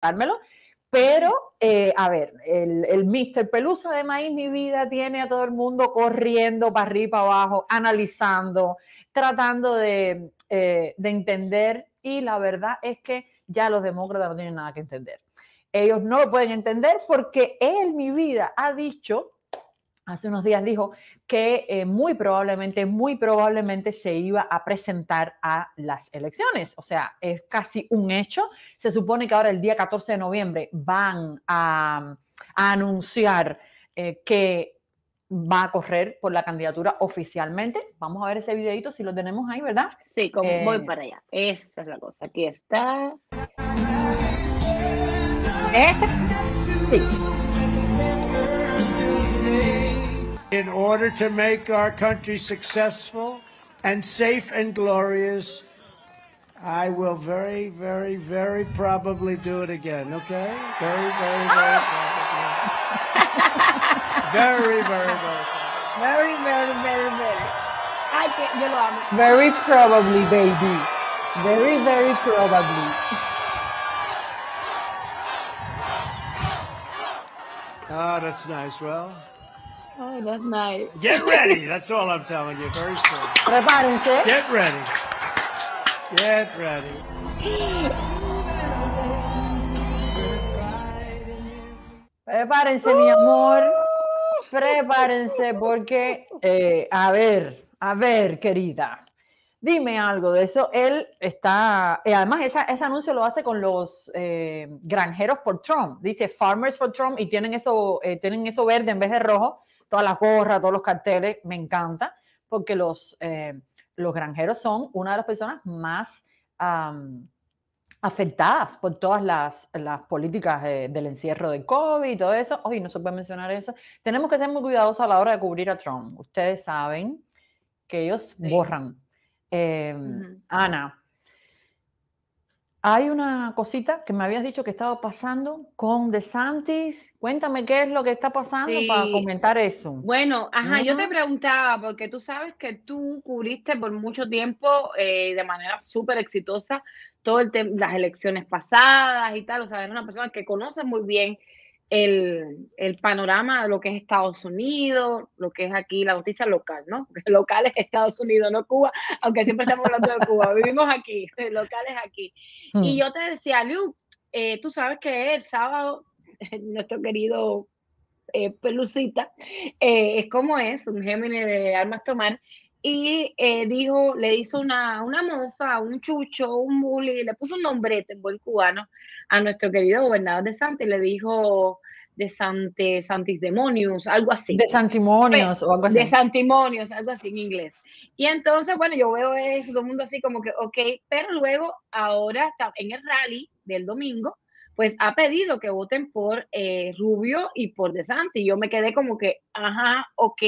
dármelo. Pero, eh, a ver, el, el Mr. Pelusa de Maíz Mi Vida tiene a todo el mundo corriendo para arriba, para abajo, analizando, tratando de, eh, de entender. Y la verdad es que ya los demócratas no tienen nada que entender. Ellos no lo pueden entender porque él, mi vida, ha dicho hace unos días dijo que eh, muy probablemente, muy probablemente se iba a presentar a las elecciones. O sea, es casi un hecho. Se supone que ahora el día 14 de noviembre van a, anunciar eh, que va a correr por la candidatura oficialmente. Vamos a ver ese videito si lo tenemos ahí, ¿verdad? Sí, como voy eh, para allá. Esa es la cosa. Aquí está. ¿Este? Sí. in order to make our country successful and safe and glorious, I will very, very, very probably do it again, okay? Very, very, very probably. very, very, very, very, very, very, very. I think, you know, i Very probably, baby. Very, very probably. Ah, oh, that's nice. Well, Prepárense. Prepárense, mi amor. Prepárense porque, eh, a ver, a ver, querida. Dime algo de eso. Él está, eh, además ese anuncio lo hace con los eh, granjeros por Trump. Dice Farmers for Trump y tienen eso, tienen eso verde en vez de rojo todas las gorras, todos los carteles, me encanta, porque los, eh, los granjeros son una de las personas más afectadas por todas las, políticas eh, del encierro de COVID y todo eso. Hoy no se puede mencionar eso. Tenemos que ser muy cuidadosos a la hora de cubrir a Trump. Ustedes saben que ellos borran. Em, Ana, hay una cosita que me habías dicho que estaba pasando con Santis. Cuéntame qué es lo que está pasando para comentar eso. Bueno, yo te preguntaba, porque tú sabes que tú cubriste por mucho tiempo eh, de manera súper exitosa todas las elecciones pasadas y tal. O sea, eres una persona que conoce muy bien el, panorama de lo que es Estados Unidos, lo que es aquí la noticia local, ¿no? Locales local es Estados Unidos, no Cuba, aunque siempre estamos hablando de Cuba, vivimos aquí, locales aquí. Y hmm. yo te decía, Luke, eh, tú sabes que el sábado, nuestro querido eh, Pelucita, eh, es como es, un Géminis de armas tomar, y eh, dijo, le hizo una, una mofa, un chucho, un bully, le puso un nombrete en buen cubano a nuestro querido gobernador de Santi, le dijo de Santi's demonius algo así. De Santimonios pues, o algo así. De Santimonios, algo así en inglés. Y entonces, bueno, yo veo eso, todo el mundo así como que, ok, pero luego ahora en el rally del domingo, pues ha pedido que voten por eh, Rubio y por De Santi. Yo me quedé como que, ajá, ok.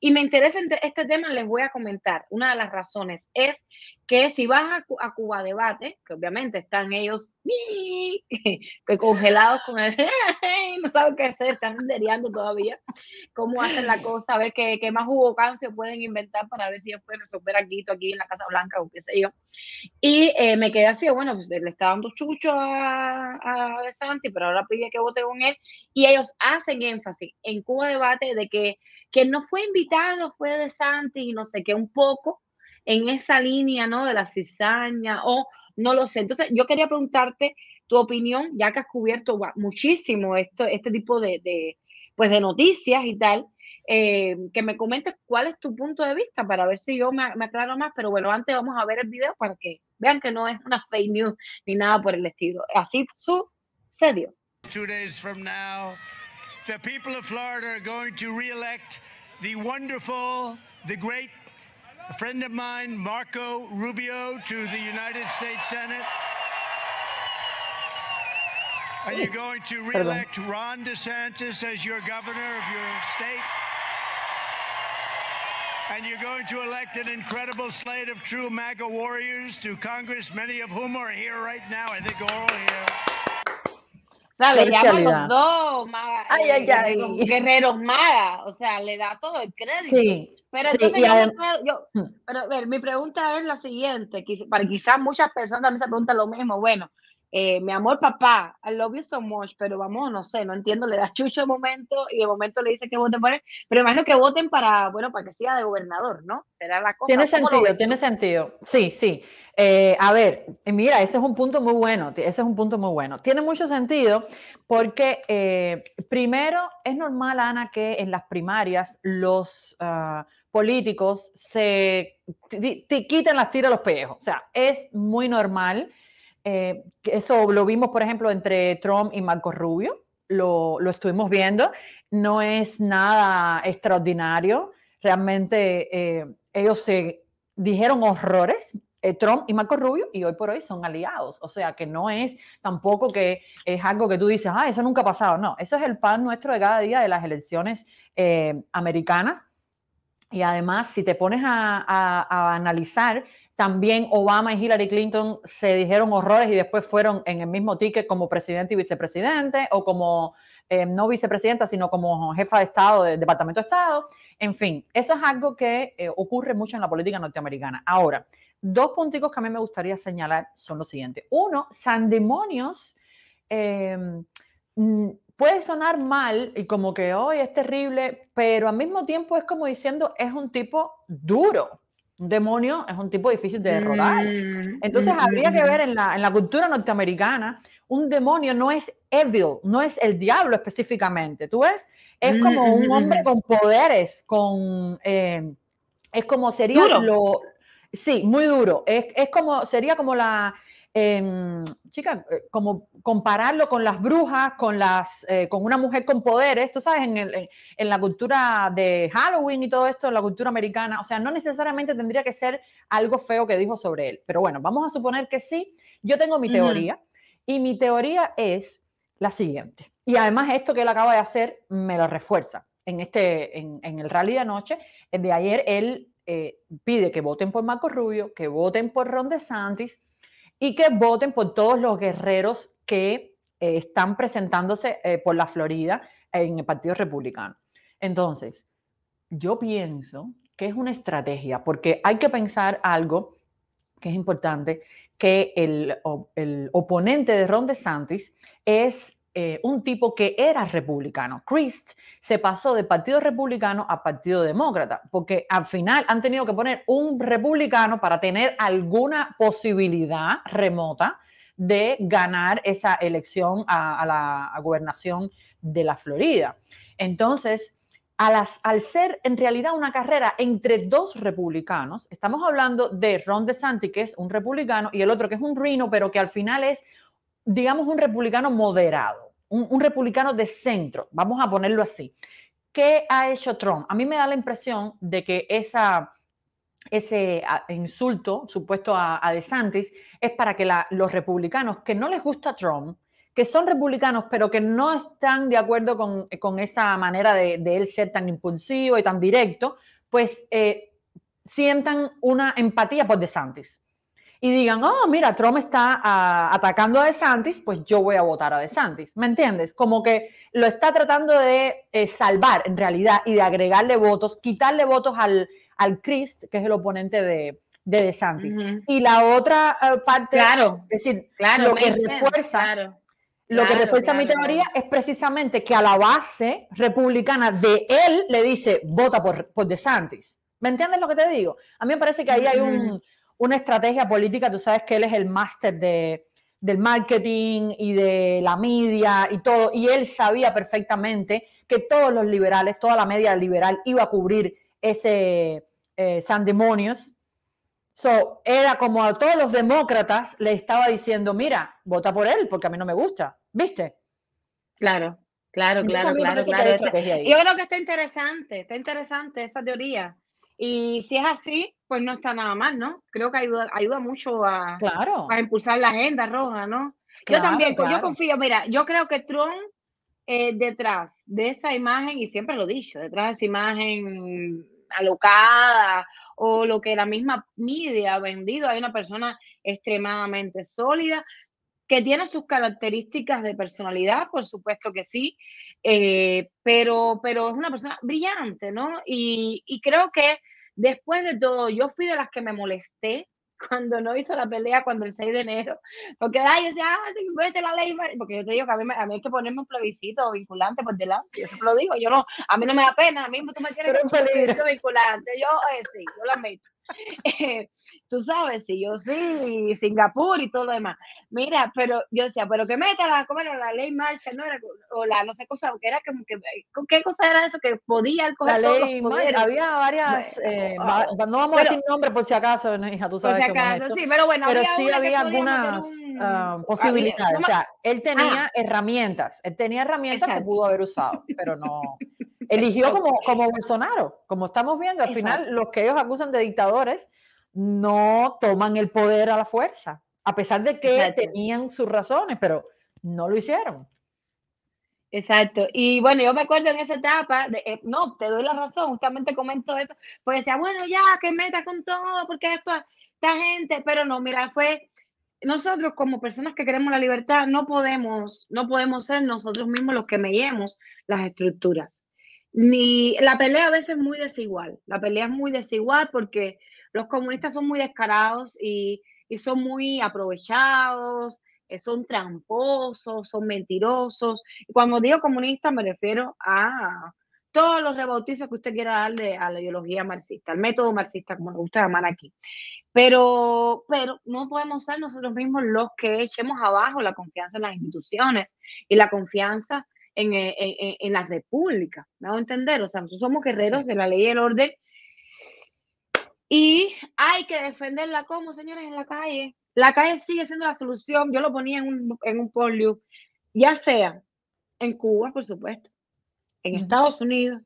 Y me interesa este tema, les voy a comentar. Una de las razones es que si vas a, Cuba Debate, que obviamente están ellos congelados con el no saben qué hacer, están rendereando todavía cómo hacen la cosa, a ver qué, más hubo cancio pueden inventar para ver si ellos pueden resolver aquí, aquí en la Casa Blanca o qué sé yo. Y eh, me quedé así, bueno, pues, le está dando chucho a, a Santi, pero ahora pide que vote con él. Y ellos hacen énfasis en Cuba Debate de que no fue invitado fue de Santi y no sé qué, un poco en esa línea, ¿no? De la cizaña o no lo sé. Entonces, yo quería preguntarte tu opinión, ya que has cubierto muchísimo esto, este tipo de, pues de noticias y tal, eh, que me comentes cuál es tu punto de vista para ver si yo me, aclaro más. Pero bueno, antes vamos a ver el video para que vean que no es una fake news ni nada por el estilo. Así sucedió. the people of Florida are going to reelect the wonderful, the great a friend of mine, Marco Rubio, to the United States Senate. Are you going to reelect Ron DeSantis as your governor of your state? And you're going to elect an incredible slate of true MAGA warriors to Congress, many of whom are here right now. I think are all here. O sea, le llaman los dos magas ay, ay, eh, ay. guerreros magas, o sea, le da todo el crédito. Sí, pero entonces yo, yo, mm. pero a ver, mi pregunta es la siguiente, para quizás muchas personas también se preguntan lo mismo, bueno, eh, mi amor, papá, I lobby you so much, pero vamos, no sé, no entiendo, le das chucho de momento y de momento le dice que voten por él, pero imagino que voten para, bueno, para que sea de gobernador, ¿no? Será la cosa. Tiene sentido, tiene sentido. Sí, sí. Eh, a ver, eh, mira, ese es un punto muy bueno, ese es un punto muy bueno. Tiene mucho sentido porque, primero, es normal, Ana, que en las primarias los... Ah, políticos se te, las tiras de los pellejos. O sea, es muy normal eh, eso lo vimos, por ejemplo, entre Trump y Marco Rubio, lo, lo estuvimos viendo. No es nada extraordinario. Realmente eh, ellos se dijeron horrores, eh, Trump y Marco Rubio, y hoy por hoy son aliados. O sea, que no es tampoco que es algo que tú dices, ah, eso nunca ha pasado. No, eso es el pan nuestro de cada día de las elecciones americanas. Y además, si te pones a analizar también Obama y Hillary Clinton se dijeron horrores y después fueron en el mismo ticket como presidente y vicepresidente o como eh, no vicepresidenta, sino como jefa de Estado, del Departamento de Estado. En fin, eso es algo que eh, ocurre mucho en la política norteamericana. Ahora, dos punticos que a mí me gustaría señalar son los siguientes. Uno, Sandemonios em, mm, puede sonar mal y como que hoy es terrible, pero al mismo tiempo es como diciendo es un tipo duro un demonio es un tipo difícil de derrotar. Mm, Entonces mm, habría que mm. ver en la, cultura norteamericana, un demonio no es evil, no es el diablo específicamente, ¿tú ves? Es como un hombre con poderes, con... Eh, es como sería lo... Sí, muy duro. es como, sería como la, Em, eh, chica, como compararlo con las brujas, con, las, eh, con una mujer con poderes, tú sabes, en, el, en, la cultura de Halloween y todo esto, en la cultura americana, o sea, no necesariamente tendría que ser algo feo que dijo sobre él, pero bueno, vamos a suponer que sí, yo tengo mi teoría y mi teoría es la siguiente, y además esto que él acaba de hacer me lo refuerza. En, este, en, el rally de anoche, de ayer, él eh, pide que voten por Marco Rubio, que voten por Ron DeSantis, y que voten por todos los guerreros que eh, están presentándose eh, por la Florida en el Partido Republicano. Entonces, yo pienso que es una estrategia, porque hay que pensar algo que es importante, que el, el oponente de Ron DeSantis es eh, un tipo que era republicano. Christ se pasó de partido republicano a partido demócrata, porque al final han tenido que poner un republicano para tener alguna posibilidad remota de ganar esa elección a, la gobernación de la Florida. Entonces, al ser en realidad una carrera entre dos republicanos, estamos hablando de Ron DeSantis, que es un republicano, y el otro que es un rino, pero que al final es digamos, un republicano moderado, un, republicano de centro, vamos a ponerlo así. ¿Qué ha hecho Trump? A mí me da la impresión de que esa, ese insulto supuesto a, DeSantis es para que los republicanos que no les gusta Trump, que son republicanos, pero que no están de acuerdo con, esa manera de, él ser tan impulsivo y tan directo, pues eh, sientan una empatía por DeSantis y digan, oh, mira, Trump está ah, atacando a DeSantis, pues yo voy a votar a DeSantis. ¿Me entiendes? Como que lo está tratando de eh, salvar en realidad y de agregarle votos, quitarle votos al, al Christ, que es el oponente de, de DeSantis. Y la otra eh, parte, claro, es decir, lo que refuerza. lo que refuerza mi teoría es precisamente que a la base republicana de él le dice, vota por, por DeSantis. ¿Me entiendes lo que te digo? A mí me parece que ahí hay un, una estrategia política, tú sabes que él es el máster de, del marketing y de la media y todo, y él sabía perfectamente que todos los liberales, toda la media liberal iba a cubrir ese eh, Demonios. So, era como a todos los demócratas le estaba diciendo, mira, vota por él porque a mí no me gusta, ¿viste? Claro, claro, claro, claro, claro. Yo creo que está interesante, está interesante esa teoría. Y si es así, pues no está nada mal, ¿no? Creo que ayuda, mucho a, a impulsar la agenda roja, ¿no? yo también, pues yo confío, mira, yo creo que Trump eh, detrás de esa imagen, y siempre lo he dicho, detrás de esa imagen alocada o lo que la misma media ha vendido, hay una persona extremadamente sólida que tiene sus características de personalidad, por supuesto que sí, eh, pero, pero es una persona brillante, ¿no? Y, y, creo que después de todo, yo fui de las que me molesté cuando no hizo la pelea, cuando el 6 de enero, porque ay, yo ah, la ley, porque yo te digo que a mí, a mí hay que ponerme un plebiscito vinculante por delante, yo siempre lo digo, yo no, a mí no me da pena, a mí tú me tienes un plebiscito vinculante, yo eh, sí, yo lo admito. tú sabes, sí, yo sí, Singapur y todo lo demás. Mira, pero yo decía, pero que meta la ley marcha? No era, o la no sé cosa, era como ¿qué cosa era eso que podía el. la Había varias, eh, no vamos a decir nombre por si acaso, hija, tú sabes. Por si acaso, sí, pero bueno, pero había sí había algunas ah, posibilidades. o sea, él tenía ah. herramientas, él tenía herramientas que pudo haber usado, pero no eligió como, como Bolsonaro. Como estamos viendo, al final los que ellos acusan de dictadores no toman el poder a la fuerza, a pesar de que tenían sus razones, pero no lo hicieron. Exacto. Y bueno, yo me acuerdo en esa etapa, de, eh, no, te doy la razón, justamente comento eso, pues decía, bueno, ya, que meta con todo, porque esto, esta gente, pero no, mira, fue, nosotros como personas que queremos la libertad, no podemos, no podemos ser nosotros mismos los que mellemos las estructuras la pelea a veces es muy desigual. La pelea es muy desigual porque los comunistas son muy descarados y, son muy aprovechados, eh, son tramposos, son mentirosos. cuando digo comunista me refiero a todos los rebautizos que usted quiera darle a la ideología marxista, al método marxista, como nos gusta llamar aquí. Pero, pero no podemos ser nosotros mismos los que echemos abajo la confianza en las instituciones y la confianza eh, en, en, en la República. ¿Me hago entender? O sea, nosotros somos guerreros de la ley y el orden. Y hay que defenderla como, señores, en la calle. La calle sigue siendo la solución. Yo lo ponía en un, polio, ya sea en Cuba, por supuesto, en Estados Unidos,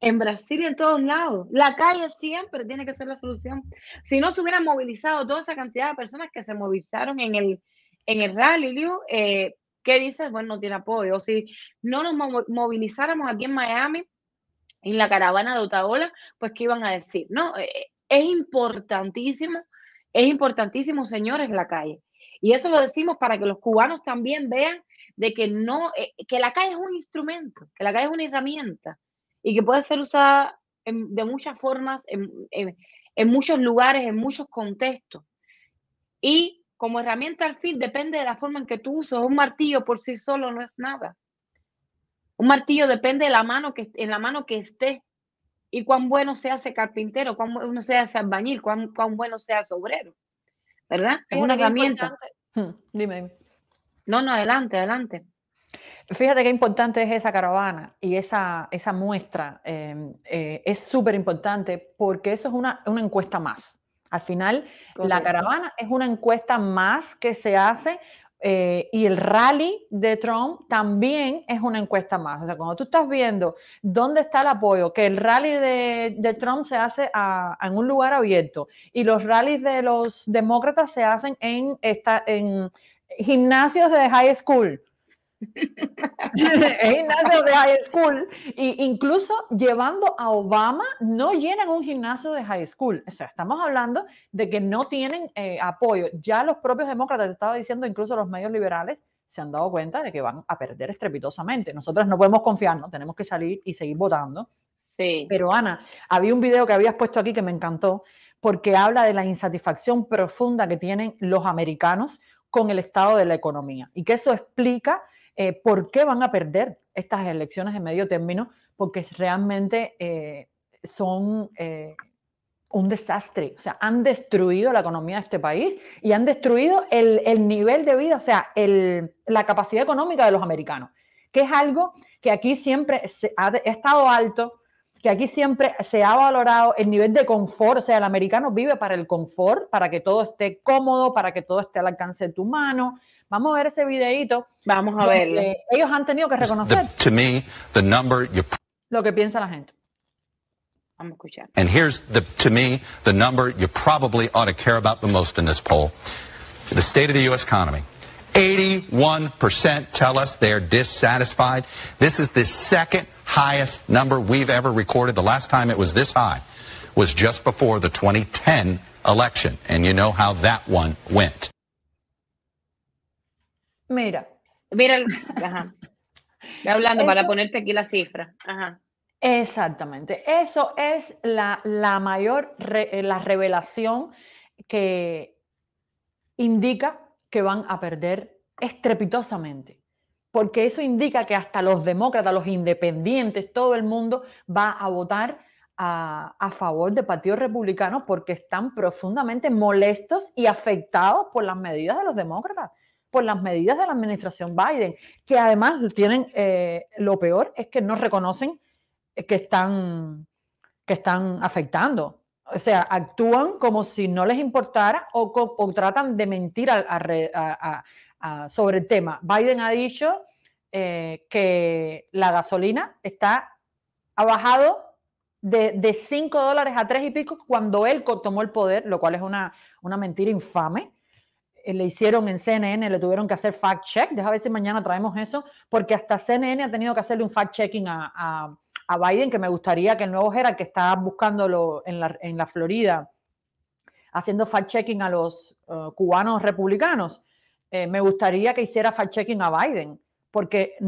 en Brasil y en todos lados. La calle siempre tiene que ser la solución. Si no se hubieran movilizado toda esa cantidad de personas que se movilizaron en el, en el rally, eh, ¿Qué dices? Bueno, no tiene apoyo. Si no nos movilizáramos aquí en Miami, en la caravana de Otaola, pues ¿qué iban a decir? No, e, e, es importantísimo, es importantísimo, señores, la calle. Y eso lo decimos para que los cubanos también vean de que no, e, que la calle es un instrumento, que la calle es una herramienta y que puede ser usada de muchas formas, en, en muchos lugares, en muchos contextos. Y como herramienta al fin, depende de la forma en que tú usas. Un martillo por sí solo no es nada. Un martillo depende de la mano que, en la mano que esté y cuán bueno sea hace carpintero, cuán bueno se ese albañil, cuán, bueno sea ese obrero. ¿Verdad? es una herramienta. Hmm, dime, No, no, adelante, adelante. Fíjate qué importante es esa caravana y esa, esa muestra. Eh, eh, es súper importante porque eso es una encuesta más. Al final, la caravana es una encuesta más que se hace eh, y el rally de Trump también es una encuesta más. O sea, cuando tú estás viendo dónde está el apoyo, que el rally de, Trump se hace en un lugar abierto y los rallies de los demócratas se hacen en, esta, en gimnasios de high school. el gimnasio de high school. E incluso llevando a Obama, no llenan un gimnasio de high school. O sea, estamos hablando de que no tienen eh, apoyo. Ya los propios demócratas, te estaba diciendo, incluso los medios liberales, se han dado cuenta de que van a perder estrepitosamente. nosotros no podemos confiarnos, tenemos que salir y seguir votando. Sí. Pero Ana, había un video que habías puesto aquí que me encantó, porque habla de la insatisfacción profunda que tienen los americanos con el estado de la economía y que eso explica eh, por qué van a perder estas elecciones en medio término, porque realmente eh, son eh, un desastre. O sea, han destruido la economía de este país y han destruido el, nivel de vida, o sea, la capacidad económica de los americanos, que es algo que aquí siempre ha, ha estado alto, que aquí siempre se ha valorado el nivel de confort, o sea, el americano vive para el confort, para que todo esté cómodo, para que todo esté al alcance de tu mano, Vamos a ver ese videíto. Vamos a verlo. Eh, ellos han tenido que reconocer the, to me, the number you... lo que piensa la gente. And here's the, to me the number you probably ought to care about the most in this poll. The state of the U.S. economy. 81% tell us they're dissatisfied. This is the second highest number we've ever recorded. The last time it was this high was just before the 2010 election, and you know how that one went. Mira. Mira, hablando para ponerte aquí la cifra. Exactamente. Eso es la, mayor eh, la revelación que indica que van a perder estrepitosamente porque eso indica que hasta los demócratas, los independientes, todo el mundo va a votar a, a, favor de partidos republicanos porque están profundamente molestos y afectados por las medidas de los demócratas por las medidas de la administración Biden, que además tienen eh, lo peor es que no reconocen que están, que están afectando. O sea, actúan como si no les importara o, tratan de mentir sobre el tema. Biden ha dicho eh, que la gasolina está ha bajado de, de 5 dólares a 3 y pico cuando él tomó el poder, lo cual es una, una mentira infame. Eh, le hicieron en CNN, le tuvieron que hacer fact-check, deja ver si mañana traemos eso, porque hasta CNN ha tenido que hacerle un fact-checking a, Biden, que me gustaría que el nuevo era que está buscándolo en la, Florida, haciendo fact-checking a los eh, cubanos republicanos, eh, me gustaría que hiciera fact-checking a Biden, porque...